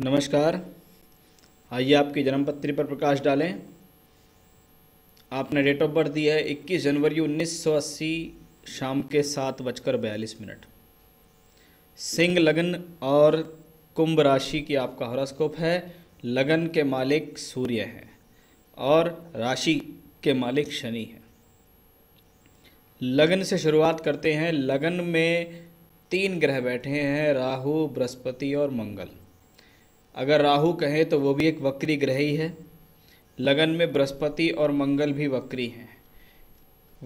नमस्कार आइए आपकी जन्म पत्री पर प्रकाश डालें आपने डेट ऑफ बर्थ दी है 21 जनवरी 1980 शाम के सात बजकर बयालीस मिनट सिंह लगन और कुंभ राशि की आपका हॉरोस्कोप है लगन के मालिक सूर्य हैं और राशि के मालिक शनि हैं लगन से शुरुआत करते हैं लगन में तीन ग्रह बैठे हैं राहु बृहस्पति और मंगल अगर राहु कहें तो वो भी एक वक्री ग्रह ही है लगन में बृहस्पति और मंगल भी वक्री हैं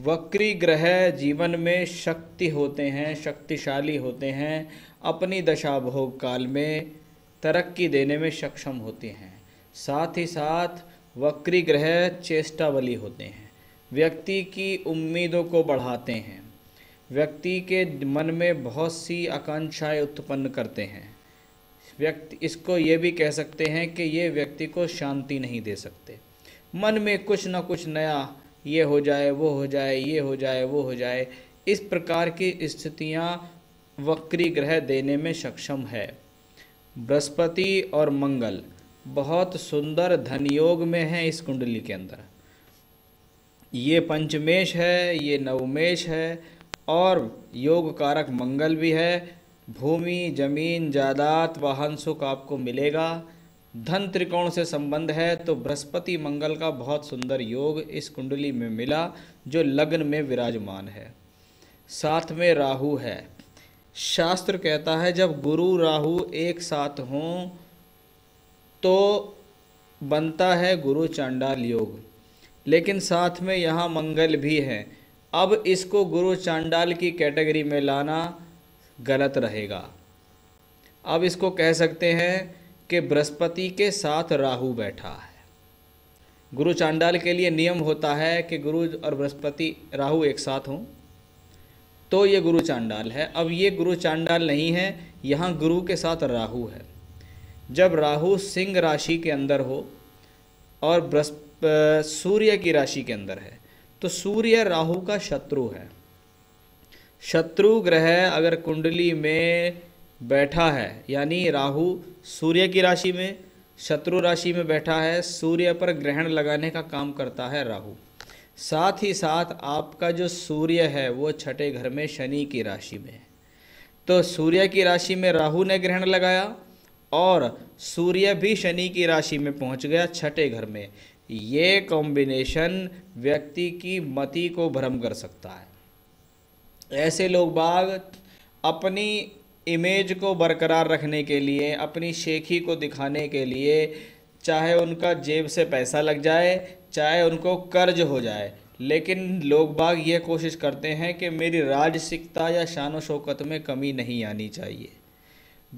वक्री ग्रह जीवन में शक्ति होते हैं शक्तिशाली होते हैं अपनी दशा भोग काल में तरक्की देने में सक्षम होते हैं साथ ही साथ वक्री ग्रह चेष्टावली होते हैं व्यक्ति की उम्मीदों को बढ़ाते हैं व्यक्ति के मन में बहुत सी आकांक्षाएं उत्पन्न करते हैं व्यक्ति इसको ये भी कह सकते हैं कि ये व्यक्ति को शांति नहीं दे सकते मन में कुछ ना कुछ नया ये हो जाए वो हो जाए ये हो जाए वो हो जाए इस प्रकार की स्थितियाँ वक्री ग्रह देने में सक्षम है बृहस्पति और मंगल बहुत सुंदर धन योग में है इस कुंडली के अंदर ये पंचमेश है ये नवमेश है और योग कारक मंगल भी है भूमि जमीन जायदाद वाहन सुख आपको मिलेगा धन त्रिकोण से संबंध है तो बृहस्पति मंगल का बहुत सुंदर योग इस कुंडली में मिला जो लग्न में विराजमान है साथ में राहु है शास्त्र कहता है जब गुरु राहु एक साथ हों तो बनता है गुरु चांडाल योग लेकिन साथ में यहाँ मंगल भी है अब इसको गुरु चांडाल की कैटेगरी में लाना गलत रहेगा अब इसको कह सकते हैं कि बृहस्पति के साथ राहु बैठा है गुरु चांडाल के लिए नियम होता है कि गुरु और बृहस्पति राहु एक साथ हों तो ये गुरु चांडाल है अब ये गुरु चांडाल नहीं है यहाँ गुरु के साथ राहु है जब राहु सिंह राशि के अंदर हो और बृहस्प सूर्य की राशि के अंदर है तो सूर्य राहु का शत्रु है शत्रु ग्रह अगर कुंडली में बैठा है यानी राहु सूर्य की राशि में शत्रु राशि में बैठा है सूर्य पर ग्रहण लगाने का काम करता है राहु साथ ही साथ आपका जो सूर्य है वो छठे घर में शनि की राशि में है तो सूर्य की राशि में राहु ने ग्रहण लगाया और सूर्य भी शनि की राशि में पहुंच गया छठे घर में ये कॉम्बिनेशन व्यक्ति की मति को भ्रम कर सकता है ऐसे लोग बाग अपनी इमेज को बरकरार रखने के लिए अपनी शेखी को दिखाने के लिए चाहे उनका जेब से पैसा लग जाए चाहे उनको कर्ज हो जाए लेकिन लोग बाग ये कोशिश करते हैं कि मेरी राजसिकता या शान शौकत में कमी नहीं आनी चाहिए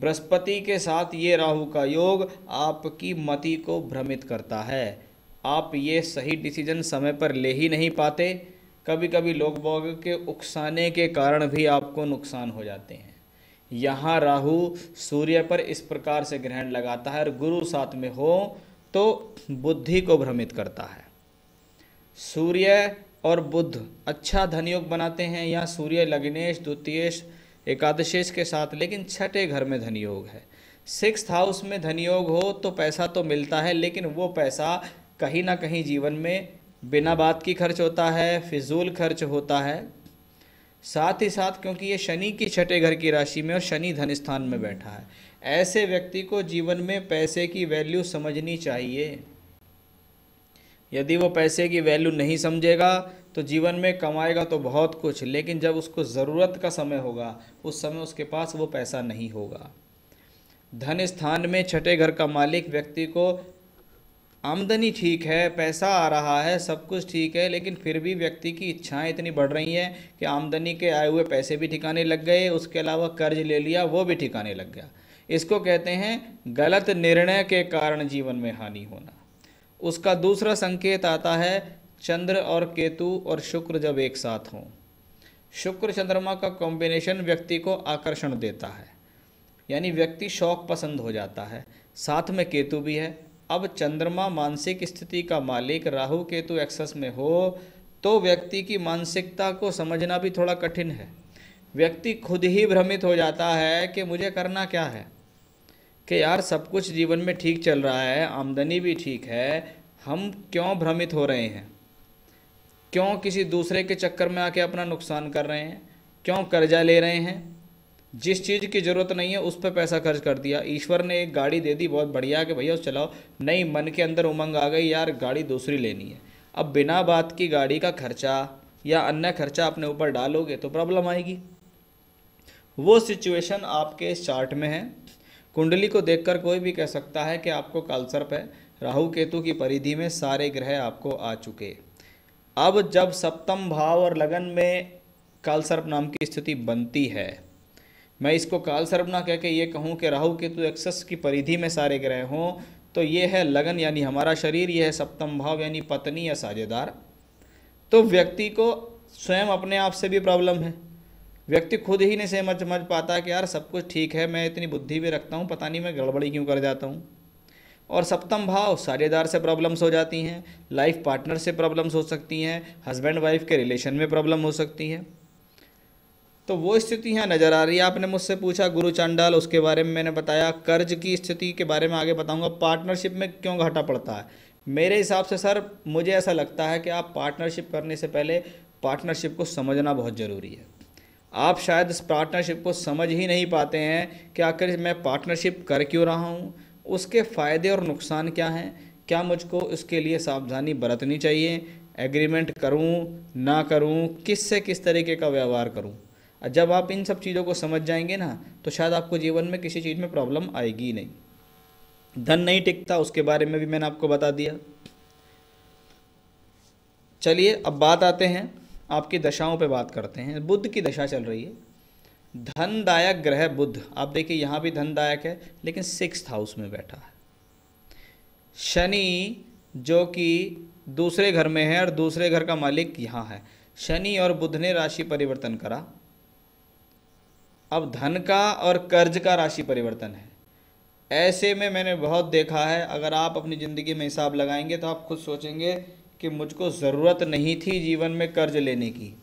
बृहस्पति के साथ ये राहु का योग आपकी मति को भ्रमित करता है आप ये सही डिसीजन समय पर ले ही नहीं पाते कभी कभी लोग बाग के उकसाने के कारण भी आपको नुकसान हो जाते हैं यहाँ राहु सूर्य पर इस प्रकार से ग्रहण लगाता है और गुरु साथ में हो तो बुद्धि को भ्रमित करता है सूर्य और बुद्ध अच्छा धनयोग बनाते हैं यहाँ सूर्य लग्नेश द्वितीयेश एकादशेश के साथ लेकिन छठे घर में धनयोग है सिक्स हाउस में धनयोग हो तो पैसा तो मिलता है लेकिन वो पैसा कहीं ना कहीं जीवन में बिना बात की खर्च होता है फिजूल खर्च होता है साथ ही साथ क्योंकि ये शनि की छठे घर की राशि में और शनि धन स्थान में बैठा है ऐसे व्यक्ति को जीवन में पैसे की वैल्यू समझनी चाहिए यदि वो पैसे की वैल्यू नहीं समझेगा तो जीवन में कमाएगा तो बहुत कुछ लेकिन जब उसको ज़रूरत का समय होगा उस समय उसके पास वो पैसा नहीं होगा धन स्थान में छठे घर का मालिक व्यक्ति को आमदनी ठीक है पैसा आ रहा है सब कुछ ठीक है लेकिन फिर भी व्यक्ति की इच्छाएं इतनी बढ़ रही हैं कि आमदनी के आए हुए पैसे भी ठिकाने लग गए उसके अलावा कर्ज ले लिया वो भी ठिकाने लग गया इसको कहते हैं गलत निर्णय के कारण जीवन में हानि होना उसका दूसरा संकेत आता है चंद्र और केतु और शुक्र जब एक साथ हों शुक्र चंद्रमा का कॉम्बिनेशन व्यक्ति को आकर्षण देता है यानी व्यक्ति शौक पसंद हो जाता है साथ में केतु भी है अब चंद्रमा मानसिक स्थिति का मालिक राहु केतु एक्सेस में हो तो व्यक्ति की मानसिकता को समझना भी थोड़ा कठिन है व्यक्ति खुद ही भ्रमित हो जाता है कि मुझे करना क्या है कि यार सब कुछ जीवन में ठीक चल रहा है आमदनी भी ठीक है हम क्यों भ्रमित हो रहे हैं क्यों किसी दूसरे के चक्कर में आके अपना नुकसान कर रहे हैं क्यों कर्जा ले रहे हैं जिस चीज़ की ज़रूरत नहीं है उस पर पैसा खर्च कर दिया ईश्वर ने एक गाड़ी दे दी बहुत बढ़िया कि भैया उस चलाओ नहीं मन के अंदर उमंग आ गई यार गाड़ी दूसरी लेनी है अब बिना बात की गाड़ी का खर्चा या अन्य खर्चा अपने ऊपर डालोगे तो प्रॉब्लम आएगी वो सिचुएशन आपके इस चार्ट में है कुंडली को देखकर कोई भी कह सकता है कि आपको कालसर्प है राहु केतु की परिधि में सारे ग्रह आपको आ चुके अब जब सप्तम भाव और लगन में कालसर्प नाम की स्थिति बनती है मैं इसको काल सर्प ना कह के ये कहूँ कि राहु केतु एक्सेस की परिधि में सारे ग्रह हों तो ये है लगन यानी हमारा शरीर ये है सप्तम भाव यानी पत्नी या साझेदार तो व्यक्ति को स्वयं अपने आप से भी प्रॉब्लम है व्यक्ति खुद ही नहीं समझ समझ पाता कि यार सब कुछ ठीक है मैं इतनी बुद्धि भी रखता हूँ पता नहीं मैं गड़बड़ी क्यों कर जाता हूँ और सप्तम भाव साझेदार से प्रॉब्लम्स हो जाती हैं लाइफ पार्टनर से प्रॉब्लम्स हो सकती हैं हस्बैंड वाइफ के रिलेशन में प्रॉब्लम हो सकती हैं तो वो स्थिति यहाँ नज़र आ रही है आपने मुझसे पूछा गुरु चंडाल उसके बारे में मैंने बताया कर्ज की स्थिति के बारे में आगे बताऊँगा पार्टनरशिप में क्यों घाटा पड़ता है मेरे हिसाब से सर मुझे ऐसा लगता है कि आप पार्टनरशिप करने से पहले पार्टनरशिप को समझना बहुत ज़रूरी है आप शायद इस पार्टनरशिप को समझ ही नहीं पाते हैं कि आखिर मैं पार्टनरशिप कर क्यों रहा हूँ उसके फ़ायदे और नुकसान क्या हैं क्या मुझको इसके लिए सावधानी बरतनी चाहिए एग्रीमेंट करूँ ना करूँ किस से किस तरीके का व्यवहार करूँ जब आप इन सब चीज़ों को समझ जाएंगे ना तो शायद आपको जीवन में किसी चीज़ में प्रॉब्लम आएगी ही नहीं धन नहीं टिकता उसके बारे में भी मैंने आपको बता दिया चलिए अब बात आते हैं आपकी दशाओं पे बात करते हैं बुद्ध की दशा चल रही है धनदायक ग्रह बुद्ध आप देखिए यहाँ भी धनदायक है लेकिन सिक्स हाउस में बैठा है शनि जो कि दूसरे घर में है और दूसरे घर का मालिक यहाँ है शनि और बुध ने राशि परिवर्तन करा अब धन का और कर्ज का राशि परिवर्तन है ऐसे में मैंने बहुत देखा है अगर आप अपनी ज़िंदगी में हिसाब लगाएंगे तो आप खुद सोचेंगे कि मुझको ज़रूरत नहीं थी जीवन में कर्ज लेने की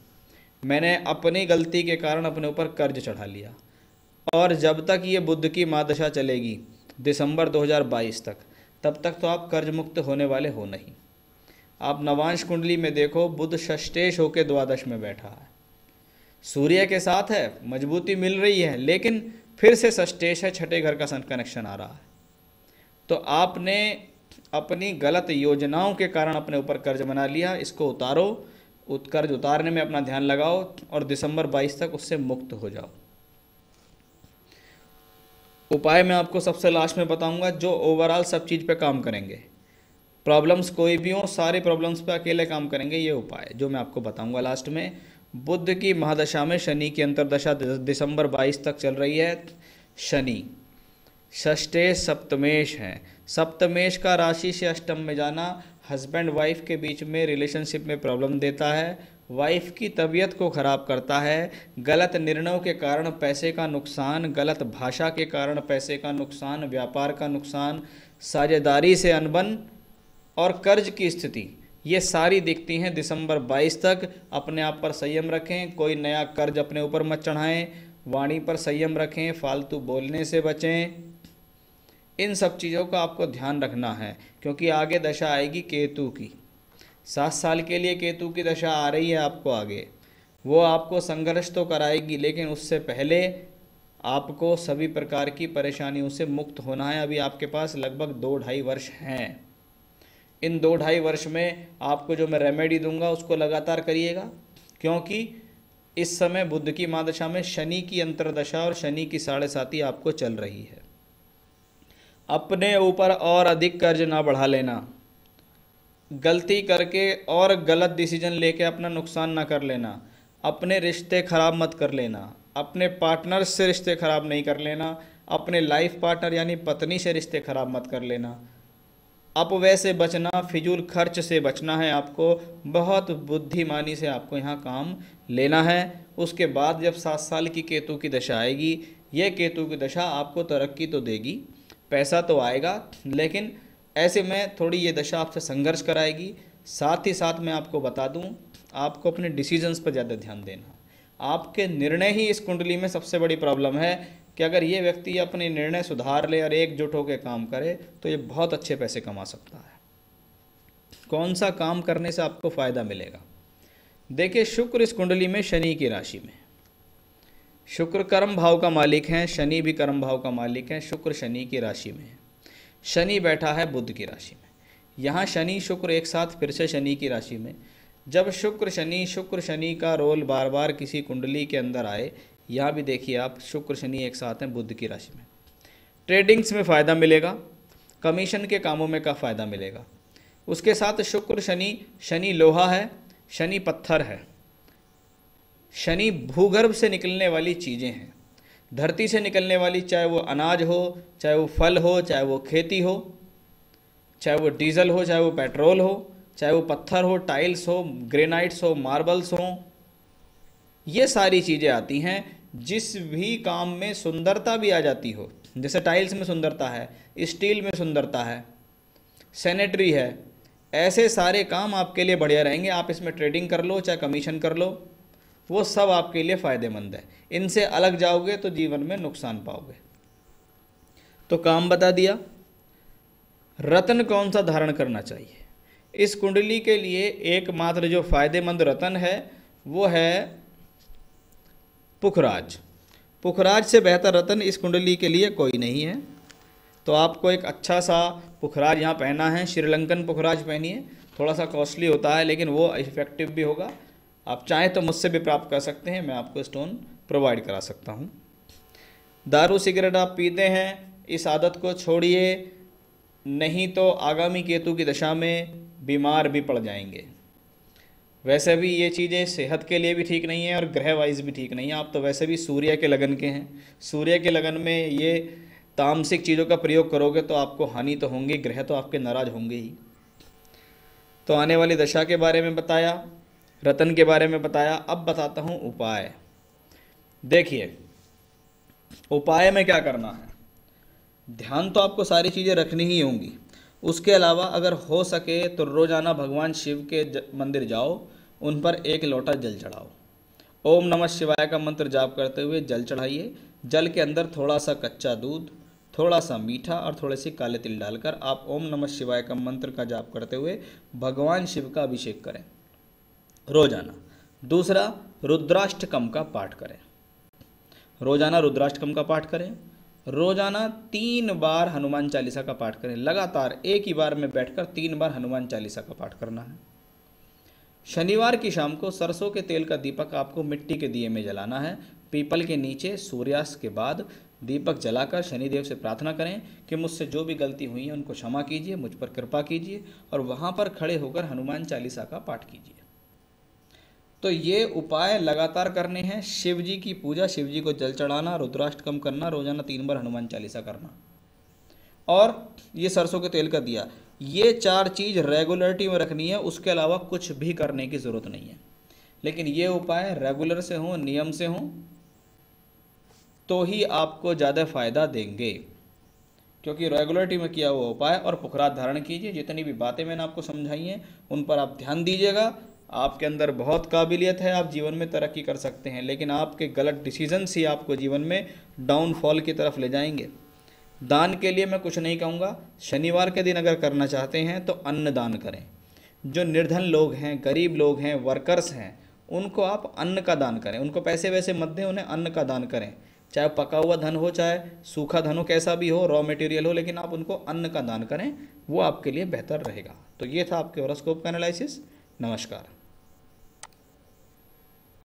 मैंने अपनी गलती के कारण अपने ऊपर कर्ज चढ़ा लिया और जब तक ये बुद्ध की मादशा चलेगी दिसंबर 2022 तक तब तक तो आप कर्ज मुक्त होने वाले हो नहीं आप नवांश कुंडली में देखो बुद्ध षष्टेश होकर द्वादश में बैठा है सूर्य के साथ है मजबूती मिल रही है लेकिन फिर से सस्टेश है छठे घर का सन कनेक्शन आ रहा है तो आपने अपनी गलत योजनाओं के कारण अपने ऊपर कर्ज बना लिया इसको उतारो उत्कर्ज कर्ज उतारने में अपना ध्यान लगाओ और दिसंबर 22 तक उससे मुक्त हो जाओ उपाय मैं आपको सबसे लास्ट में बताऊंगा जो ओवरऑल सब चीज़ पे काम करेंगे प्रॉब्लम्स कोई भी हो सारे प्रॉब्लम्स पे अकेले काम करेंगे ये उपाय जो मैं आपको बताऊंगा लास्ट में बुद्ध की महादशा में शनि की अंतरदशा दिसंबर 22 तक चल रही है शनि षष्ठे सप्तमेश है सप्तमेश का राशि से अष्टम में जाना हस्बैंड वाइफ के बीच में रिलेशनशिप में प्रॉब्लम देता है वाइफ की तबीयत को ख़राब करता है गलत निर्णयों के कारण पैसे का नुकसान गलत भाषा के कारण पैसे का नुकसान व्यापार का नुकसान साझेदारी से अनबन और कर्ज की स्थिति ये सारी दिखती हैं दिसंबर 22 तक अपने आप पर संयम रखें कोई नया कर्ज अपने ऊपर मत चढ़ाएं वाणी पर संयम रखें फालतू बोलने से बचें इन सब चीज़ों का आपको ध्यान रखना है क्योंकि आगे दशा आएगी केतु की सात साल के लिए केतु की दशा आ रही है आपको आगे वो आपको संघर्ष तो कराएगी लेकिन उससे पहले आपको सभी प्रकार की परेशानियों से मुक्त होना है अभी आपके पास लगभग दो ढाई वर्ष हैं इन दो ढाई वर्ष में आपको जो मैं रेमेडी दूंगा उसको लगातार करिएगा क्योंकि इस समय बुद्ध की महादशा में शनि की अंतरदशा और शनि की साढ़े साथी आपको चल रही है अपने ऊपर और अधिक कर्ज ना बढ़ा लेना गलती करके और गलत डिसीजन लेके अपना नुकसान ना कर लेना अपने रिश्ते ख़राब मत कर लेना अपने पार्टनर से रिश्ते ख़राब नहीं कर लेना अपने लाइफ पार्टनर यानी पत्नी से रिश्ते ख़राब मत कर लेना अपव्यय से बचना फिजूल खर्च से बचना है आपको बहुत बुद्धिमानी से आपको यहाँ काम लेना है उसके बाद जब सात साल की केतु की दशा आएगी ये केतु की दशा आपको तरक्की तो देगी पैसा तो आएगा लेकिन ऐसे में थोड़ी ये दशा आपसे संघर्ष कराएगी साथ ही साथ मैं आपको बता दूँ आपको अपने डिसीजंस पर ज़्यादा ध्यान देना आपके निर्णय ही इस कुंडली में सबसे बड़ी प्रॉब्लम है कि अगर ये व्यक्ति अपने निर्णय सुधार ले और एकजुट होकर काम करे तो ये बहुत अच्छे पैसे कमा सकता है कौन सा काम करने से आपको फ़ायदा मिलेगा देखिए शुक्र इस कुंडली में शनि की राशि में शुक्र कर्म भाव का मालिक है शनि भी कर्म भाव का मालिक है शुक्र शनि की राशि में है शनि बैठा है बुद्ध की राशि में यहाँ शनि शुक्र एक साथ फिर से शनि की राशि में जब शुक्र शनि शुक्र शनि का रोल बार बार किसी कुंडली के अंदर आए यहाँ भी देखिए आप शुक्र शनि एक साथ हैं बुद्ध की राशि में ट्रेडिंग्स में फ़ायदा मिलेगा कमीशन के कामों में का फ़ायदा मिलेगा उसके साथ शुक्र शनि शनि लोहा है शनि पत्थर है शनि भूगर्भ से निकलने वाली चीज़ें हैं धरती से निकलने वाली चाहे वो अनाज हो चाहे वो फल हो चाहे वो खेती हो चाहे वो डीजल हो चाहे वो पेट्रोल हो चाहे वो पत्थर हो टाइल्स हो ग्रेनाइट्स हो मार्बल्स हों ये सारी चीज़ें आती हैं जिस भी काम में सुंदरता भी आ जाती हो जैसे टाइल्स में सुंदरता है स्टील में सुंदरता है सैनिटरी है ऐसे सारे काम आपके लिए बढ़िया रहेंगे आप इसमें ट्रेडिंग कर लो चाहे कमीशन कर लो वो सब आपके लिए फ़ायदेमंद है इनसे अलग जाओगे तो जीवन में नुकसान पाओगे तो काम बता दिया रतन कौन सा धारण करना चाहिए इस कुंडली के लिए एकमात्र जो फ़ायदेमंद रतन है वो है पुखराज पुखराज से बेहतर रतन इस कुंडली के लिए कोई नहीं है तो आपको एक अच्छा सा पुखराज यहाँ पहना है श्रीलंकन पुखराज पहनिए थोड़ा सा कॉस्टली होता है लेकिन वो इफेक्टिव भी होगा आप चाहें तो मुझसे भी प्राप्त कर सकते हैं मैं आपको स्टोन प्रोवाइड करा सकता हूँ दारू सिगरेट आप पीते हैं इस आदत को छोड़िए नहीं तो आगामी केतु की दशा में बीमार भी पड़ जाएंगे वैसे भी ये चीज़ें सेहत के लिए भी ठीक नहीं है और ग्रह वाइज भी ठीक नहीं है आप तो वैसे भी सूर्य के लगन के हैं सूर्य के लगन में ये तामसिक चीज़ों का प्रयोग करोगे तो आपको हानि तो होंगी ग्रह तो आपके नाराज होंगे ही तो आने वाली दशा के बारे में बताया रतन के बारे में बताया अब बताता हूँ उपाय देखिए उपाय में क्या करना है ध्यान तो आपको सारी चीज़ें रखनी ही होंगी उसके अलावा अगर हो सके तो रोज़ाना भगवान शिव के मंदिर जाओ उन पर एक लोटा जल चढ़ाओ ओम नमः शिवाय का मंत्र जाप करते हुए जल चढ़ाइए जल के अंदर थोड़ा सा कच्चा दूध थोड़ा सा मीठा और थोड़े से काले तिल डालकर आप ओम नमः शिवाय का मंत्र का जाप करते हुए भगवान शिव का अभिषेक करें रोजाना दूसरा रुद्राष्टकम का पाठ करें रोजाना रुद्राष्टकम का पाठ करें रोजाना तीन बार हनुमान चालीसा का पाठ करें लगातार एक ही बार में बैठकर तीन बार हनुमान चालीसा का पाठ करना है शनिवार की शाम को सरसों के तेल का दीपक आपको मिट्टी के दिए में जलाना है पीपल के नीचे सूर्यास्त के बाद दीपक जलाकर शनिदेव से प्रार्थना करें कि मुझसे जो भी गलती हुई है उनको क्षमा कीजिए मुझ पर कृपा कीजिए और वहाँ पर खड़े होकर हनुमान चालीसा का पाठ कीजिए तो ये उपाय लगातार करने हैं शिव जी की पूजा शिव जी को जल चढ़ाना रुद्राष्ट कम करना रोजाना तीन बार हनुमान चालीसा करना और ये सरसों के तेल का दिया ये चार चीज़ रेगुलरिटी में रखनी है उसके अलावा कुछ भी करने की ज़रूरत नहीं है लेकिन ये उपाय रेगुलर से हों नियम से हों तो ही आपको ज़्यादा फ़ायदा देंगे क्योंकि रेगुलरिटी में किया हुआ उपाय और पुखरात धारण कीजिए जितनी भी बातें मैंने आपको समझाई हैं उन पर आप ध्यान दीजिएगा आपके अंदर बहुत काबिलियत है आप जीवन में तरक्की कर सकते हैं लेकिन आपके गलत डिसीजन ही आपको जीवन में डाउनफॉल की तरफ ले जाएंगे दान के लिए मैं कुछ नहीं कहूँगा शनिवार के दिन अगर करना चाहते हैं तो अन्न दान करें जो निर्धन लोग हैं गरीब लोग हैं वर्कर्स हैं उनको आप अन्न का दान करें उनको पैसे वैसे मत दें उन्हें अन्न का दान करें चाहे पका हुआ धन हो चाहे सूखा धन हो कैसा भी हो रॉ मटेरियल हो लेकिन आप उनको अन्न का दान करें वो आपके लिए बेहतर रहेगा तो ये था आपके होरोस्कोप का एनालिसिस नमस्कार